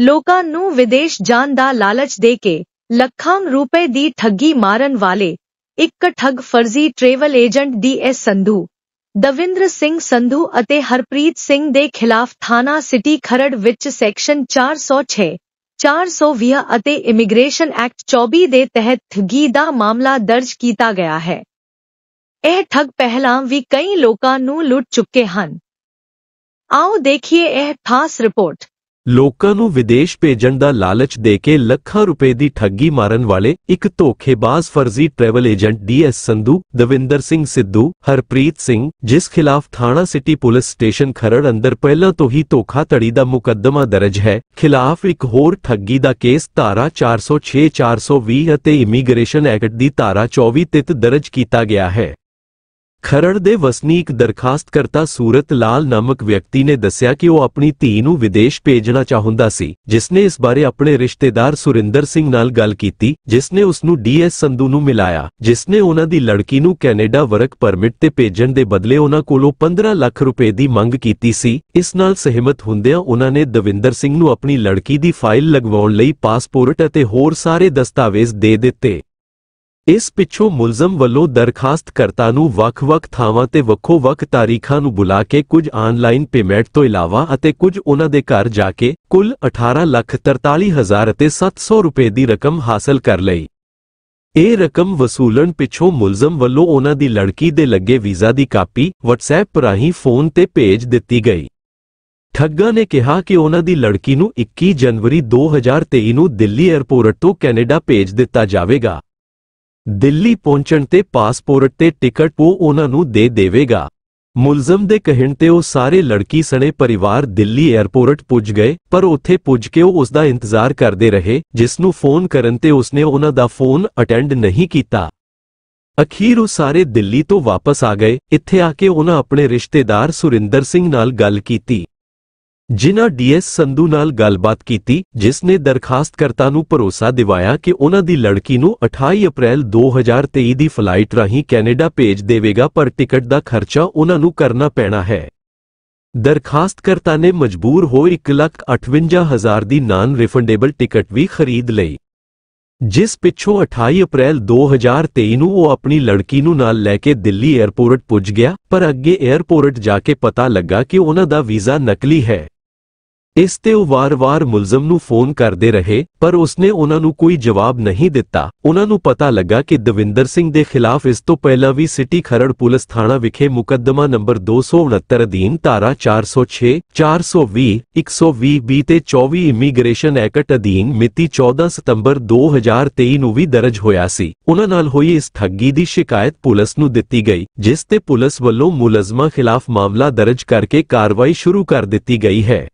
ਲੋਕਾਂ ਨੂੰ ਵਿਦੇਸ਼ ਜਾਣ ਦਾ ਲਾਲਚ ਦੇ ਕੇ ਲੱਖਾਂ ਰੁਪਏ ਦੀ ਠੱਗੀ ਮਾਰਨ ਵਾਲੇ ਇੱਕ ਠੱਗ ਫਰਜ਼ੀ travel agent DS Sandhu Davinder Singh Sandhu ਅਤੇ ਹਰਪ੍ਰੀਤ ਸਿੰਘ ਦੇ ਖਿਲਾਫ ਥਾਣਾ ਸਿਟੀ ਖਰੜ ਵਿੱਚ ਸੈਕਸ਼ਨ 406 420 ਅਤੇ ਇਮੀਗ੍ਰੇਸ਼ਨ ਐਕਟ 24 ਦੇ ਤਹਿਤ ਠੱਗੀ ਦਾ ਮਾਮਲਾ ਦਰਜ ਕੀਤਾ ਗਿਆ ਹੈ ਇਹ ਠੱਗ ਪਹਿਲਾਂ ਵੀ ਕਈ ਲੋਕਾਂ ਨੂੰ ਲੁੱਟ ਚੁੱਕੇ ਹਨ ਆਓ ਦੇਖੀਏ ਇਹ ਖਾਸ ਰਿਪੋਰਟ ਲੋਕਾਂ ਨੂੰ ਵਿਦੇਸ਼ ਭੇਜਣ ਦਾ ਲਾਲਚ ਦੇ ਕੇ ਲੱਖਾਂ ਰੁਪਏ ਦੀ ਠੱਗੀ ਮਾਰਨ ਵਾਲੇ ਇੱਕ ਧੋਖੇਬਾਜ਼ ਫਰਜ਼ੀ travel agent DS Sandhu, Davinder Singh Sidhu, Harpreet Singh, ਜਿਸ ਖਿਲਾਫ ਥਾਣਾ ਸਿਟੀ ਪੁਲਿਸ ਸਟੇਸ਼ਨ ਖਰੜ ਅੰਦਰ ਪਹਿਲਾਂ ਤੋਂ ਹੀ ਧੋਖਾਧੜੀ ਦਾ ਮੁਕੱਦਮਾ ਦਰਜ ਹੈ, ਖਿਲਾਫ ਇੱਕ ਹੋਰ ਠੱਗੀ ਦਾ ਕੇਸ ਧਾਰਾ 406 420 ਅਤੇ ਇਮੀਗ੍ਰੇਸ਼ਨ ਐਕਟ ਦੀ ਧਾਰਾ 24 ਤਿਤ ਦਰਜ ਕੀਤਾ ਗਿਆ ਹੈ। ਖਰੜ ਦੇ ਵਸਨੀਕ ਦਰਖਾਸਤਕਰਤਾ ਸੂਰਤ ਲਾਲ ਨਾਮਕ ਵਿਅਕਤੀ ਨੇ ਦੱਸਿਆ ਕਿ ਉਹ ਆਪਣੀ ਧੀ ਨੂੰ ਵਿਦੇਸ਼ ਭੇਜਣਾ ਚਾਹੁੰਦਾ ਸੀ ਜਿਸ ਨੇ ਇਸ ਬਾਰੇ ਆਪਣੇ ਰਿਸ਼ਤੇਦਾਰ ਸੁਰਿੰਦਰ ਸਿੰਘ ਨਾਲ ਗੱਲ ਕੀਤੀ ਜਿਸ ਨੇ ਉਸ ਨੂੰ ਡੀਐਸ ਸੰਧੂ ਨੂੰ ਮਿਲਾਇਆ ਜਿਸ ਨੇ ਉਹਨਾਂ ਦੀ ਲੜਕੀ ਨੂੰ ਕੈਨੇਡਾ ਵਰਕ ਪਰਮਿਟ ਤੇ ਭੇਜਣ ਦੇ ਬਦਲੇ ਉਹਨਾਂ ਕੋਲੋਂ 15 ਲੱਖ ਰੁਪਏ ਦੀ ਮੰਗ ਕੀਤੀ ਸੀ ਇਸ ਨਾਲ ਸਹਿਮਤ ਹੁੰਦਿਆਂ ਉਹਨਾਂ ਨੇ ਦਵਿੰਦਰ ਸਿੰਘ ਨੂੰ ਆਪਣੀ ਲੜਕੀ ਦੀ ਫਾਈਲ ਲਗਵਾਉਣ ਲਈ ਪਾਸਪੋਰਟ ਅਤੇ ਹੋਰ ਸਾਰੇ ਦਸਤਾਵੇਜ਼ ਦੇ ਦਿੱਤੇ ਇਸ ਪਿੱਛੋਂ ਮੁਲਜ਼ਮ ਵੱਲੋਂ ਦਰਖਾਸਤਕਰਤਾ ਨੂੰ ਵੱਖ-ਵੱਖ ਥਾਵਾਂ ਤੇ ਵੱਖੋ-ਵੱਖ ਤਾਰੀਖਾਂ ਨੂੰ ਬੁਲਾ ਕੇ ਕੁਝ ਆਨਲਾਈਨ ਪੇਮੈਂਟ ਤੋਂ ਇਲਾਵਾ ਅਤੇ ਕੁਝ ਉਹਨਾਂ ਦੇ ਘਰ ਜਾ ਕੇ ਕੁੱਲ ਹਜ਼ਾਰ ਅਤੇ 700 ਰੁਪਏ ਦੀ ਰਕਮ ਹਾਸਲ ਕਰ ਲਈ। ਇਹ ਰਕਮ ਵਸੂਲਣ ਪਿੱਛੋਂ ਮੁਲਜ਼ਮ ਵੱਲੋਂ ਉਹਨਾਂ ਦੀ ਲੜਕੀ ਦੇ ਲੱਗੇ ਵੀਜ਼ਾ ਦੀ ਕਾਪੀ WhatsApp ਰਾਹੀਂ ਫੋਨ ਤੇ ਭੇਜ ਦਿੱਤੀ ਗਈ। ਠੱਗਾ ਨੇ ਕਿਹਾ ਕਿ ਉਹਨਾਂ ਦੀ ਲੜਕੀ ਨੂੰ 21 ਜਨਵਰੀ 2023 ਨੂੰ ਦਿੱਲੀ 에ਅਰਪੋਰਟ ਤੋਂ ਕੈਨੇਡਾ ਭੇਜ ਦਿੱਤਾ ਜਾਵੇਗਾ। ਦਿੱਲੀ ਪਹੁੰਚਣ ਤੇ ਪਾਸਪੋਰਟ ਤੇ ਟਿਕਟ ਉਹ ਉਹਨਾਂ ਨੂੰ ਦੇ ਦੇਵੇਗਾ ਮੁਲਜ਼ਮ ਦੇ ਕਹਿਣ ਤੇ ਉਹ ਸਾਰੇ ਲੜਕੀ ਸਣੇ ਪਰਿਵਾਰ ਦਿੱਲੀ 에ਅਰਪੋਰਟ ਪੁੱਜ ਗਏ ਪਰ ਉੱਥੇ ਪੁੱਜ ਕੇ ਉਹ ਉਸ ਦਾ ਇੰਤਜ਼ਾਰ ਕਰਦੇ ਰਹੇ ਜਿਸ ਨੂੰ ਫੋਨ ਕਰਨ ਤੇ ਉਸਨੇ ਉਹਨਾਂ ਦਾ ਫੋਨ ਅਟੈਂਡ ਨਹੀਂ ਕੀਤਾ ਅਖੀਰ ਉਹ ਸਾਰੇ ਦਿੱਲੀ ਤੋਂ ਵਾਪਸ ਆ ਗਏ ਇੱਥੇ ਆ ਕੇ ਉਹਨਾਂ ਆਪਣੇ ਰਿਸ਼ਤੇਦਾਰ ਸੁਰਿੰਦਰ ਸਿੰਘ ਨਾਲ ਗੱਲ ਕੀਤੀ ਜਿਨ੍ਹਾਂ ਡੀਐਸ ਸੰਧੂ ਨਾਲ ਗੱਲਬਾਤ ਕੀਤੀ ਜਿਸ ਨੇ ਦਰਖਾਸਤਕਰਤਾ ਨੂੰ ਭਰੋਸਾ ਦਿਵਾਇਆ ਕਿ ਉਹਨਾਂ ਦੀ ਲੜਕੀ ਨੂੰ 28 ਅਪ੍ਰੈਲ 2023 ਦੀ ਫਲਾਈਟ ਰਾਹੀਂ ਕੈਨੇਡਾ ਭੇਜ ਦੇਵੇਗਾ ਪਰ ਟਿਕਟ ਦਾ ਖਰਚਾ ਉਹਨਾਂ ਨੂੰ ਕਰਨਾ ਪੈਣਾ ਹੈ ਦਰਖਾਸਤਕਰਤਾ ਨੇ ਮਜਬੂਰ ਹੋ 158000 ਦੀ ਨਾਨ ਰਿਫੰਡੇਬਲ ਟਿਕਟ ਵੀ ਖਰੀਦ ਲਈ ਜਿਸ ਪਿੱਛੋਂ 28 ਅਪ੍ਰੈਲ 2023 ਨੂੰ ਉਹ ਆਪਣੀ ਲੜਕੀ ਨੂੰ ਨਾਲ ਲੈ ਕੇ ਦਿੱਲੀ 에ਅਰਪੋਰਟ ਪੁੱਜ ਗਿਆ ਪਰ ਅੱਗੇ 에ਅਰਪੋਰਟ ਜਾ ਕੇ ਪਤਾ ਲੱਗਾ ਕਿ ਉਹਨਾਂ ਦਾ ਵੀਜ਼ਾ ਨਕਲੀ ਹੈ ਇਸ ਤੇ ਉਹ ਵਾਰ-ਵਾਰ ਮੁਲਜ਼ਮ ਨੂੰ ਫੋਨ ਕਰਦੇ ਰਹੇ ਪਰ ਉਸਨੇ ਉਹਨਾਂ ਨੂੰ ਕੋਈ ਜਵਾਬ ਨਹੀਂ ਦਿੱਤਾ ਉਹਨਾਂ ਨੂੰ ਪਤਾ ਲੱਗਾ ਕਿ ਦਵਿੰਦਰ ਸਿੰਘ ਦੇ ਖਿਲਾਫ ਇਸ ਤੋਂ ਪਹਿਲਾਂ ਵੀ ਸਿਟੀ ਖਰੜ ਪੁਲਿਸ ਥਾਣਾ ਵਿਖੇ ਮੁਕੱਦਮਾ ਨੰਬਰ 269 ਅਧੀਨ ਧਾਰਾ 406 420 120 ਬੀ ਤੇ 24 ਇਮੀਗ੍ਰੇਸ਼ਨ ਐਕਟ ਅਧੀਨ ਮਿਤੀ 14 ਸਤੰਬਰ 2023 ਨੂੰ ਵੀ ਦਰਜ ਹੋਇਆ ਸੀ ਉਹਨਾਂ ਨਾਲ ਹੋਈ ਇਸ ਠੱਗੀ ਦੀ ਸ਼ਿਕਾਇਤ ਪੁਲਿਸ ਨੂੰ ਦਿੱਤੀ ਗਈ ਜਿਸ ਤੇ ਪੁਲਿਸ ਵੱਲੋਂ ਮੁਲਜ਼ਮਾਂ ਖਿਲਾਫ ਮਾਮਲਾ ਦਰਜ ਕਰਕੇ ਕਾਰਵਾਈ ਸ਼ੁਰੂ ਕਰ ਦਿੱਤੀ ਗਈ ਹੈ